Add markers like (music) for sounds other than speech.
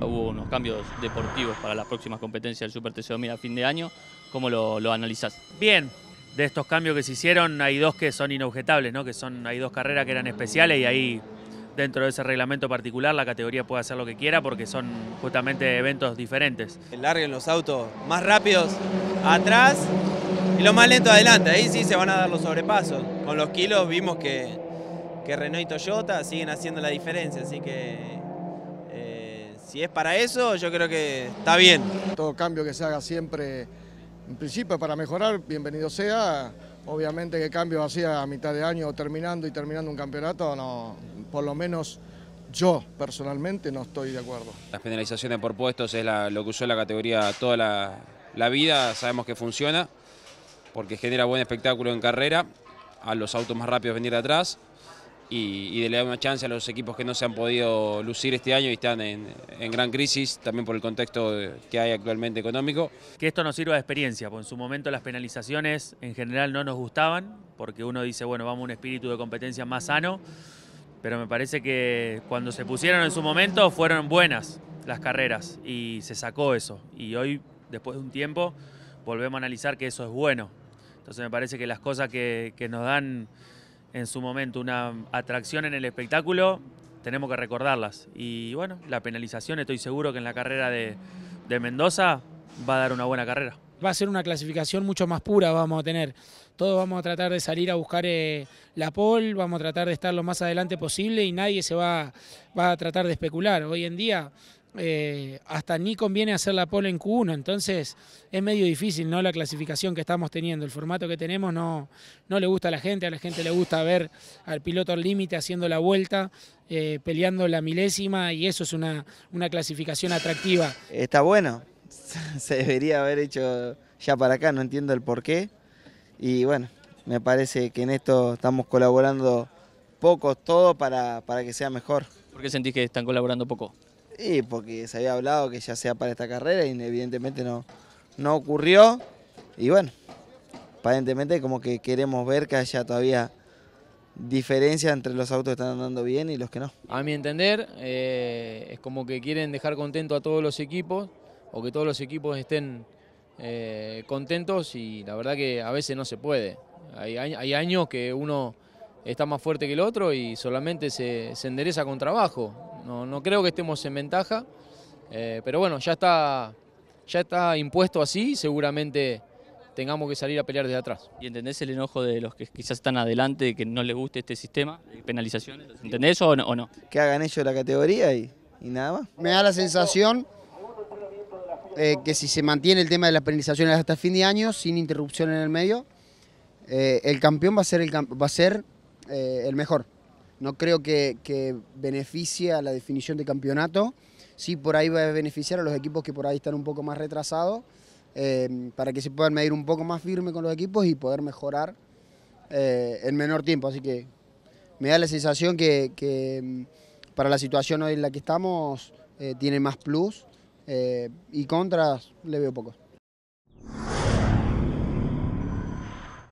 Hubo unos cambios deportivos para las próximas competencias del Super tc Mira a fin de año. ¿Cómo lo, lo, analizás? Bien. De estos cambios que se hicieron, hay dos que son inobjetables, ¿no? Que son, hay dos carreras que eran especiales y ahí dentro de ese reglamento particular la categoría puede hacer lo que quiera porque son justamente eventos diferentes. en los autos más rápidos atrás y los más lentos adelante, ahí sí se van a dar los sobrepasos. Con los kilos vimos que que Renault y Toyota siguen haciendo la diferencia, así que eh, si es para eso, yo creo que está bien. Todo cambio que se haga siempre, en principio para mejorar, bienvenido sea. Obviamente que cambio hacía a mitad de año terminando y terminando un campeonato, no, por lo menos yo personalmente no estoy de acuerdo. Las penalizaciones por puestos es lo que usó la categoría toda la, vida, sabemos que funciona porque genera buen espectáculo en carrera, a los autos más rápidos venir de atrás, y, y, le una chance a los equipos que no se han podido lucir este año y están en, gran crisis, también por el contexto que hay actualmente económico. Que esto nos sirva de experiencia, porque en su momento las penalizaciones en general no nos gustaban, porque uno dice, bueno, vamos a un espíritu de competencia más sano, pero me parece que cuando se pusieron en su momento fueron buenas las carreras y se sacó eso. Y hoy, después de un tiempo, volvemos a analizar que eso es bueno. Entonces me parece que las cosas que nos dan en su momento una atracción en el espectáculo, tenemos que recordarlas. Y bueno, la penalización estoy seguro que en la carrera de, Mendoza va a dar una buena carrera. Va a ser una clasificación mucho más pura, vamos a tener. Todos vamos a tratar de salir a buscar eh, la pole, vamos a tratar de estar lo más adelante posible y nadie se va, va a tratar de especular. Hoy en día eh, hasta ni conviene hacer la pole en Q1, entonces es medio difícil, ¿no? La clasificación que estamos teniendo, el formato que tenemos no, no le gusta a la gente, a la gente le gusta ver al piloto al límite haciendo la vuelta, eh, peleando la milésima y eso es una, una clasificación atractiva. Está bueno, (laughs) se debería haber hecho ya para acá, no entiendo el por qué y bueno, me parece que en esto estamos colaborando poco, todo para, para que sea mejor. ¿Por qué sentís que están colaborando poco? Y porque se había hablado que ya sea para esta carrera y evidentemente no, ocurrió. Y bueno, aparentemente como que queremos ver que haya todavía diferencia entre los autos que están andando bien y los que no. A mi entender, eh, es como que quieren dejar contento a todos los equipos o que todos los equipos estén eh, contentos y la verdad que a veces no se puede. Hay, hay, años que uno está más fuerte que el otro y solamente se endereza con trabajo. No, no creo que estemos en ventaja, eh, pero bueno, ya está, ya está impuesto así, seguramente tengamos que salir a pelear desde atrás. ¿Y entendés el enojo de los que quizás están adelante, que no les guste este sistema de penalizaciones? ¿Entendés eso o no? O no? Que hagan ellos la categoría y, nada más. Me da la sensación eh, que si se mantiene el tema de las penalizaciones hasta fin de año, sin interrupción en el medio, eh, el campeón va a ser el, va a ser, el mejor. No creo que, beneficie a la definición de campeonato. Sí, por ahí va a beneficiar a los equipos que por ahí están un poco más retrasados, eh, para que se puedan medir un poco más firme con los equipos y poder mejorar eh, en menor tiempo. Así que me da la sensación que, mm, para la situación hoy en la que estamos eh, tiene más plus y contras le veo pocos.